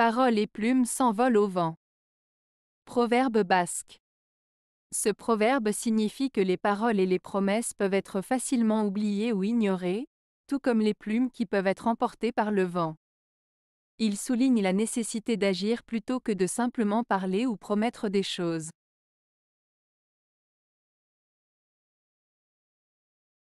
Paroles et plumes s'envolent au vent. Proverbe basque. Ce proverbe signifie que les paroles et les promesses peuvent être facilement oubliées ou ignorées, tout comme les plumes qui peuvent être emportées par le vent. Il souligne la nécessité d'agir plutôt que de simplement parler ou promettre des choses.